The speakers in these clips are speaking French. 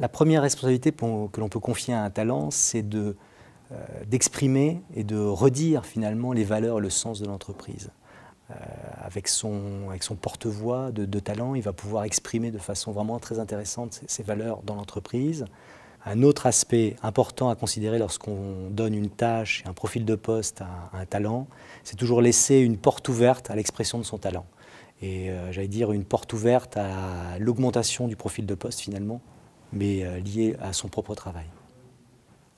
La première responsabilité que l'on peut confier à un talent, c'est de, euh, d'exprimer et de redire finalement les valeurs et le sens de l'entreprise. Euh, avec son, avec son porte-voix de, talent, il va pouvoir exprimer de façon vraiment très intéressante ses, valeurs dans l'entreprise. Un autre aspect important à considérer lorsqu'on donne une tâche, et un profil de poste à, un talent, c'est toujours laisser une porte ouverte à l'expression de son talent. Et euh, j'allais dire une porte ouverte à l'augmentation du profil de poste finalement mais euh, lié à son propre travail.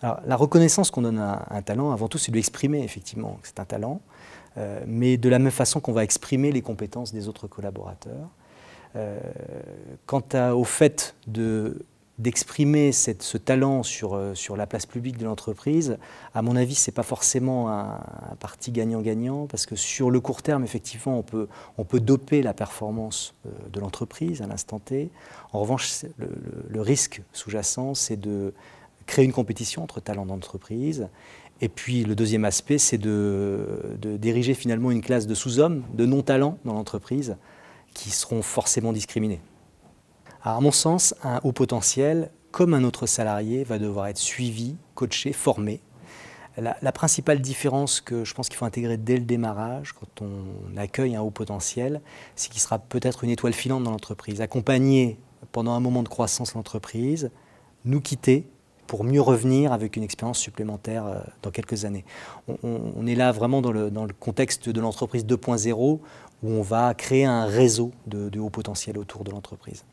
la reconnaissance qu'on donne à un talent, avant tout, c'est de l'exprimer, effectivement, c'est un talent, euh, mais de la même façon qu'on va exprimer les compétences des autres collaborateurs. Euh, quant à, au fait de d'exprimer ce talent sur, euh, sur la place publique de l'entreprise, à mon avis, ce n'est pas forcément un, parti gagnant-gagnant, parce que sur le court terme, effectivement, on peut, on peut doper la performance euh, de l'entreprise à l'instant T. En revanche, le, risque sous-jacent, c'est de créer une compétition entre talents d'entreprise. Et puis le deuxième aspect, c'est de, de diriger finalement une classe de sous-hommes, de non-talents dans l'entreprise, qui seront forcément discriminés à mon sens, un haut potentiel, comme un autre salarié, va devoir être suivi, coaché, formé. La, principale différence que je pense qu'il faut intégrer dès le démarrage, quand on accueille un haut potentiel, c'est qu'il sera peut-être une étoile filante dans l'entreprise, Accompagner pendant un moment de croissance l'entreprise, nous quitter pour mieux revenir avec une expérience supplémentaire euh, dans quelques années. On, est là vraiment dans le, contexte de l'entreprise 2.0 où on va créer un réseau de haut potentiel autour de l'entreprise.